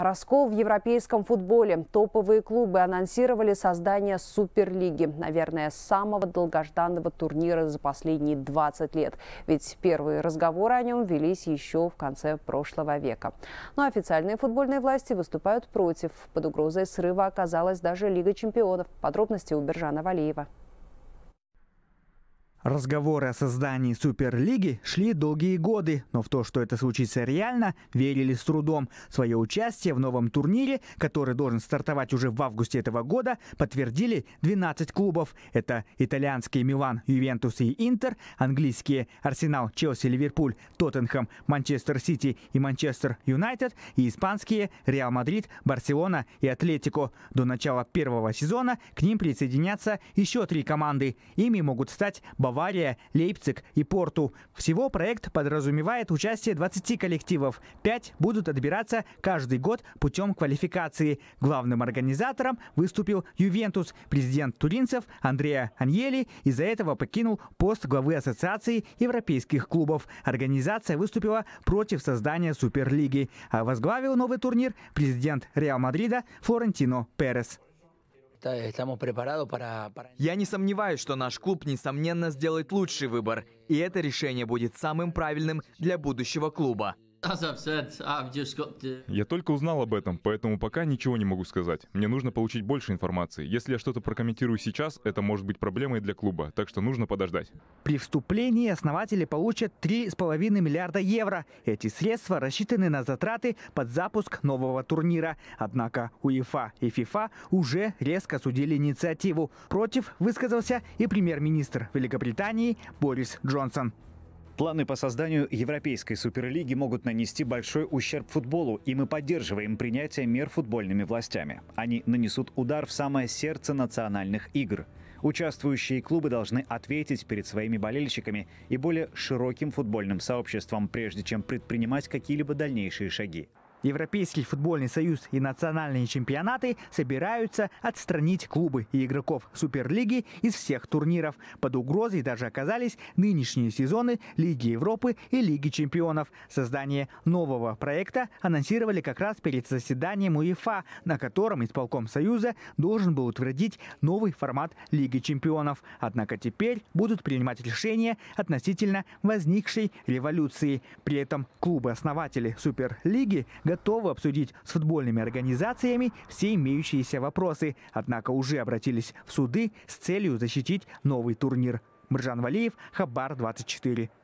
Раскол в европейском футболе. Топовые клубы анонсировали создание Суперлиги. Наверное, самого долгожданного турнира за последние 20 лет. Ведь первые разговоры о нем велись еще в конце прошлого века. Но официальные футбольные власти выступают против. Под угрозой срыва оказалась даже Лига чемпионов. Подробности у Бержана Валиева. Разговоры о создании Суперлиги шли долгие годы, но в то, что это случится реально, верили с трудом. Свое участие в новом турнире, который должен стартовать уже в августе этого года, подтвердили 12 клубов. Это итальянские Милан, Ювентус и Интер, английские Арсенал, Челси, Ливерпуль, Тоттенхэм, Манчестер Сити и Манчестер Юнайтед, и испанские Реал Мадрид, Барселона и Атлетико. До начала первого сезона к ним присоединятся еще три команды. Ими могут стать Бавария, Бавария, Лейпциг и Порту. Всего проект подразумевает участие 20 коллективов. Пять будут отбираться каждый год путем квалификации. Главным организатором выступил Ювентус, президент туринцев Андреа Аньели. Из-за этого покинул пост главы Ассоциации европейских клубов. Организация выступила против создания Суперлиги. А возглавил новый турнир президент Реал Мадрида Флорентино Перес. Я не сомневаюсь, что наш клуб, несомненно, сделает лучший выбор, и это решение будет самым правильным для будущего клуба. Я только узнал об этом, поэтому пока ничего не могу сказать. Мне нужно получить больше информации. Если я что-то прокомментирую сейчас, это может быть проблемой для клуба, так что нужно подождать. При вступлении основатели получат 3,5 миллиарда евро. Эти средства рассчитаны на затраты под запуск нового турнира. Однако УЕФА и ФИФА уже резко судили инициативу. Против высказался и премьер-министр Великобритании Борис Джонсон. Планы по созданию Европейской суперлиги могут нанести большой ущерб футболу, и мы поддерживаем принятие мер футбольными властями. Они нанесут удар в самое сердце национальных игр. Участвующие клубы должны ответить перед своими болельщиками и более широким футбольным сообществом, прежде чем предпринимать какие-либо дальнейшие шаги. Европейский футбольный союз и национальные чемпионаты собираются отстранить клубы и игроков Суперлиги из всех турниров. Под угрозой даже оказались нынешние сезоны Лиги Европы и Лиги чемпионов. Создание нового проекта анонсировали как раз перед заседанием УЕФА, на котором исполком Союза должен был утвердить новый формат Лиги чемпионов. Однако теперь будут принимать решения относительно возникшей революции. При этом клубы-основатели Суперлиги готовы готовы обсудить с футбольными организациями все имеющиеся вопросы, однако уже обратились в суды с целью защитить новый турнир. Мржан Валиев, Хабар 24.